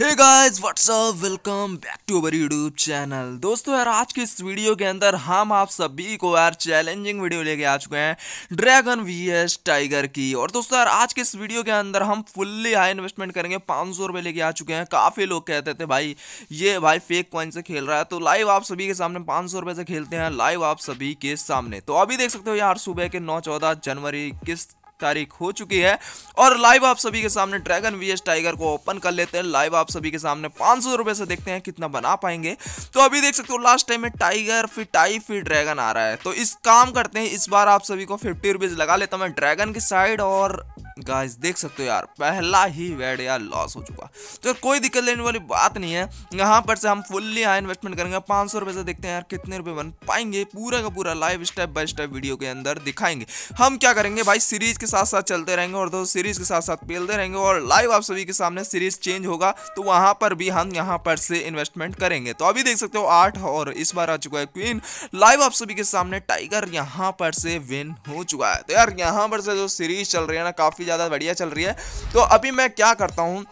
hey guys up welcome back to our YouTube channel दोस्तों यार आज के इस वीडियो के अंदर हम आप सभी को यार चैलेंजिंग वीडियो लेके आ चुके हैं ड्रैगन वीएस टाइगर की और दोस्तों यार आज के इस वीडियो के अंदर हम फुल्ली हाई इन्वेस्टमेंट करेंगे पाँच सौ रुपये लेके आ चुके हैं काफ़ी लोग कहते थे भाई ये भाई फेक कॉइन से खेल रहा है तो लाइव आप सभी के सामने पाँच सौ से खेलते हैं लाइव आप सभी के सामने तो अभी देख सकते हो यार सुबह के नौ जनवरी किस तारीख हो चुकी है और लाइव आप सभी के सामने ड्रैगन वी टाइगर को ओपन कर लेते हैं लाइव आप सभी के सामने पाँच रुपए से देखते हैं कितना बना पाएंगे तो अभी देख सकते हो लास्ट टाइम में टाइगर फिर टाई फिर ड्रैगन आ रहा है तो इस काम करते हैं इस बार आप सभी को फिफ्टी रुपीज़ लगा लेता हूँ मैं ड्रैगन की साइड और गाइस देख सकते हो यार पहला ही वेड यार लॉस हो चुका तो यार कोई दिक्कत लेने वाली बात नहीं है यहाँ पर से हम फुल्ली हाई इन्वेस्टमेंट करेंगे पाँच सौ से देखते हैं यार कितने रुपये बन पाएंगे पूरा का पूरा live step by step video के अंदर दिखाएंगे हम क्या करेंगे भाई सीरीज के साथ साथ चलते रहेंगे और दोस्तों सीरीज के साथ साथ पेलते रहेंगे और लाइव आप सभी के सामने सीरीज चेंज होगा तो वहाँ पर भी हम यहाँ पर से इन्वेस्टमेंट करेंगे तो अभी देख सकते हो आठ और इस बार आ चुका है क्वीन लाइव आप सभी के सामने टाइगर यहाँ पर से विन हो चुका है तो यार यहाँ पर से जो सीरीज चल रही है ना काफी काफ़ी ज़्यादा बढ़िया चल रही है तो अभी मैं क्या करता हूँ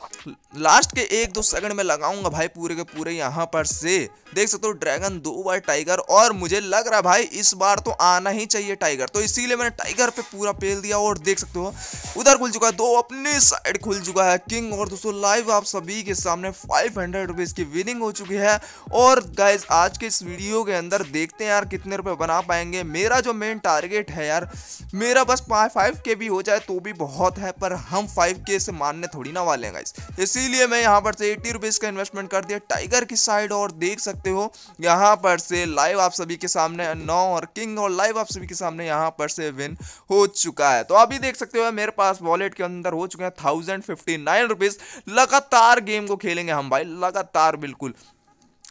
लास्ट के एक दो सेकंड में लगाऊंगा भाई पूरे के पूरे यहाँ पर से देख सकते हो ड्रैगन दो बार टाइगर और मुझे लग रहा भाई इस बार तो आना ही चाहिए टाइगर तो इसीलिए मैंने टाइगर पे पूरा पेल दिया और देख सकते हो उधर खुल चुका है दो अपनी साइड खुल चुका है किंग और दोस्तों लाइव आप सभी के सामने फाइव हंड्रेड की विनिंग हो चुकी है और गाइज आज के इस वीडियो के अंदर देखते हैं यार कितने रुपये बना पाएंगे मेरा जो मेन टारगेट है यार मेरा बस फाइव के भी हो जाए तो भी बहुत बहुत है पर हम फाइव के से मानने थोड़ी ना वाले हैं इसीलिए मैं यहाँ पर से एट्टी रुपीज़ का इन्वेस्टमेंट कर दिया टाइगर की साइड और देख सकते हो यहाँ पर से लाइव आप सभी के सामने नौ और किंग और लाइव आप सभी के सामने यहाँ पर से विन हो चुका है तो अभी देख सकते हो मेरे पास वॉलेट के अंदर हो चुके हैं थाउजेंड लगातार गेम को खेलेंगे हम भाई लगातार बिल्कुल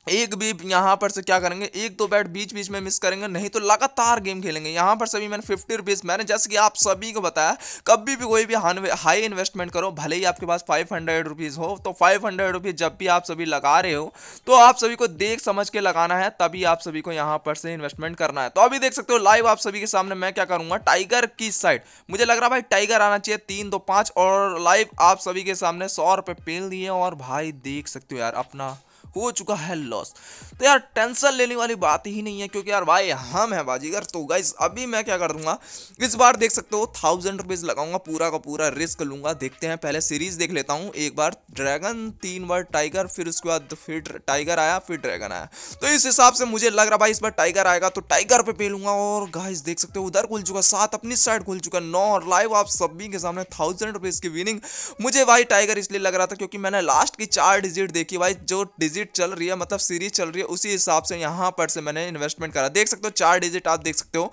एक भी यहाँ पर से क्या करेंगे एक दो बैट बीच बीच में मिस करेंगे नहीं तो लगातार गेम खेलेंगे यहाँ पर सभी मैंने फिफ्टी रुपीज़ मैंने जैसे कि आप सभी को बताया कभी भी कोई भी हाई इन्वेस्टमेंट करो भले ही आपके पास फाइव हंड्रेड रुपीज़ हो तो फाइव हंड्रेड रुपीज़ जब भी आप सभी लगा रहे हो तो आप सभी को देख समझ के लगाना है तभी आप सभी को यहाँ पर से इन्वेस्टमेंट करना है तो अभी देख सकते हो लाइव आप सभी के सामने मैं क्या करूँगा टाइगर की साइड मुझे लग रहा भाई टाइगर आना चाहिए तीन दो पाँच और लाइव आप सभी के सामने सौ रुपये पेल दिए और भाई देख सकते हो यार अपना हो चुका है लॉस तो यार टेंशन लेने वाली बात ही नहीं है क्योंकि यार भाई हम है बाजीगर तो गाइज अभी मैं क्या कर दूंगा इस बार देख सकते हो थाउजेंड रुपीज़ लगाऊंगा पूरा का पूरा रिस्क लूंगा देखते हैं पहले सीरीज देख लेता हूँ एक बार ड्रैगन तीन बार टाइगर फिर उसके बाद फिर टाइगर आया फिर ड्रैगन आया तो इस हिसाब से मुझे लग रहा भाई इस बार टाइगर आएगा तो टाइगर पे पे लूंगा और गाइस देख सकते हो उधर खुल चुका सात अपनी साइड खुल चुका नौ और लाइव आप सभी के सामने थाउजेंड रुपीज़ की विनिंग मुझे भाई टाइगर इसलिए लग रहा था क्योंकि मैंने लास्ट की चार डिजिट देखी भाई जो डिजिट डिजिट चल रही है मतलब सीरीज चल रही है उसी हिसाब से यहाँ पर से मैंने इन्वेस्टमेंट करा देख सकते हो चार डिजिट आप देख सकते हो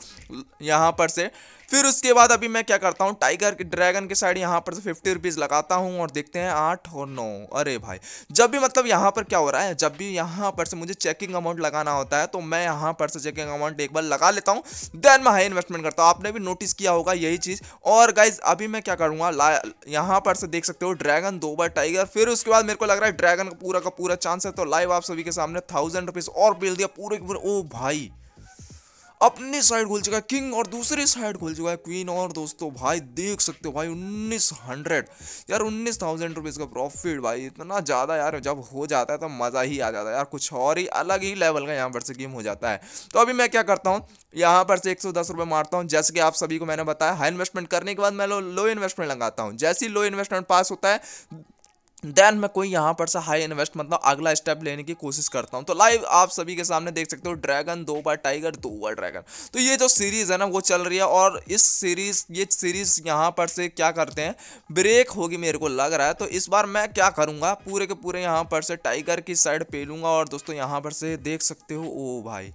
यहाँ पर से फिर उसके बाद अभी मैं क्या करता हूँ टाइगर के ड्रैगन के साइड यहाँ पर से फिफ्टी रुपीज़ लगाता हूँ और देखते हैं आठ और नौ अरे भाई जब भी मतलब यहाँ पर क्या हो रहा है जब भी यहाँ पर से मुझे चेकिंग अमाउंट लगाना होता है तो मैं यहाँ पर से चेकिंग अमाउंट एक बार लगा लेता हूँ देन मैं हाई इन्वेस्टमेंट करता हूँ आपने भी नोटिस किया होगा यही चीज़ और गाइज अभी मैं क्या करूँगा यहाँ पर से देख सकते हो ड्रैगन दो बार टाइगर फिर उसके बाद मेरे को लग रहा है ड्रैगन का पूरा का पूरा चांस है तो लाइव आप सभी के सामने थाउजेंड रुपीज़ और बिल दिया पूरे ओ भाई अपने साइड खोल चुका है किंग और दूसरी साइड खोल चुका है क्वीन और दोस्तों भाई देख सकते हो भाई उन्नीस हंड्रेड यार उन्नीस थाउजेंड रुपीज़ का प्रॉफिट भाई इतना ज़्यादा यार जब हो जाता है तो मज़ा ही आ जाता है यार कुछ और ही अलग ही लेवल का यहाँ पर से गेम हो जाता है तो अभी मैं क्या करता हूँ यहाँ पर से एक सौ दस रुपये मारता हूँ जैसे कि आप सभी को मैंने बताया हाई इन्वेस्टमेंट करने के बाद मैं लो, लो इन्वेस्टमेंट लगाता हूँ जैसे ही लो इन्वेस्टमेंट पास होता है देन मैं कोई यहाँ पर से हाई इन्वेस्ट मतलब अगला स्टेप लेने की कोशिश करता हूँ तो लाइव आप सभी के सामने देख सकते हो ड्रैगन दो बार टाइगर दो बार ड्रैगन तो ये जो सीरीज़ है ना वो चल रही है और इस सीरीज़ ये सीरीज़ यहाँ पर से क्या करते हैं ब्रेक होगी मेरे को लग रहा है तो इस बार मैं क्या करूँगा पूरे के पूरे यहाँ पर से टाइगर की साइड पे लूँगा और दोस्तों यहाँ पर से देख सकते हो ओ भाई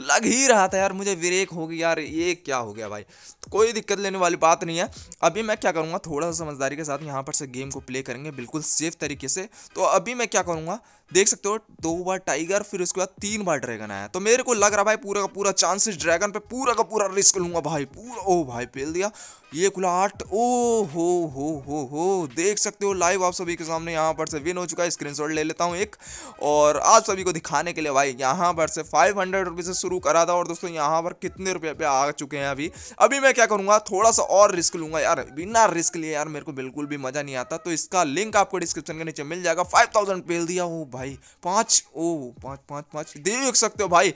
लग ही रहा था यार मुझे ब्रेक हो गई यार ये क्या हो गया भाई तो कोई दिक्कत लेने वाली बात नहीं है अभी मैं क्या करूँगा थोड़ा सा समझदारी के साथ यहाँ पर से गेम को प्ले करेंगे बिल्कुल सेफ तरीके से तो अभी मैं क्या करूँगा देख सकते हो दो बार टाइगर फिर उसके बाद तीन बार ड्रैगन आया तो मेरे को लग रहा भाई पूरा का पूरा चांसेस ड्रैगन पे पूरा का पूरा रिस्क लूंगा भाई पूरा ओ भाई पेल दिया ये खुला आठ ओ हो हो हो हो देख सकते हो लाइव आप सभी के सामने यहाँ पर से विन हो चुका है स्क्रीनशॉट ले लेता हूँ एक और आप सभी को दिखाने के लिए भाई यहाँ पर से फाइव हंड्रेड रुपीज़ से शुरू करा था और दोस्तों यहाँ पर कितने रुपए पे आ चुके हैं अभी अभी मैं क्या करूँगा थोड़ा सा और रिस्क लूँगा यार बिना रिस्क लिए यार मेरे को बिल्कुल भी मज़ा नहीं आता तो इसका लिंक आपको डिस्क्रिप्शन के नीचे मिल जाएगा फाइव थाउजेंड पेल दिया हो भाई पाँच ओ पाँच पाँच पाँच देख सकते हो भाई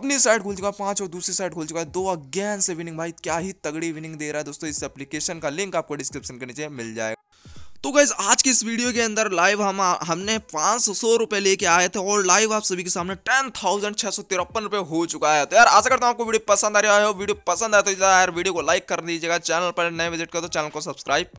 अपनी साइड खुल चुका है पाँच और दूसरी साइड खुल चुका है दो अगेन से विनिंग भाई क्या ही तगड़ी विनिंग दे रहा है दोस्तों इस एप्लीकेशन का लिंक आपको डिस्क्रिप्शन के नीचे मिल जाएगा तो गैस आज की इस वीडियो के अंदर लाइव हम हमने पाँच सौ रुपये लेके आए थे और लाइव आप सभी के सामने टेन थाउजेंड छः सौ तिरपन रुपये हो चुका है तो यार आशा करता हूँ आपको वीडियो पसंद आ रहा है वीडियो पसंद आया तो यार वीडियो को लाइक कर दीजिएगा चैनल पर नए विजिट कर तो चैनल को सब्सक्राइब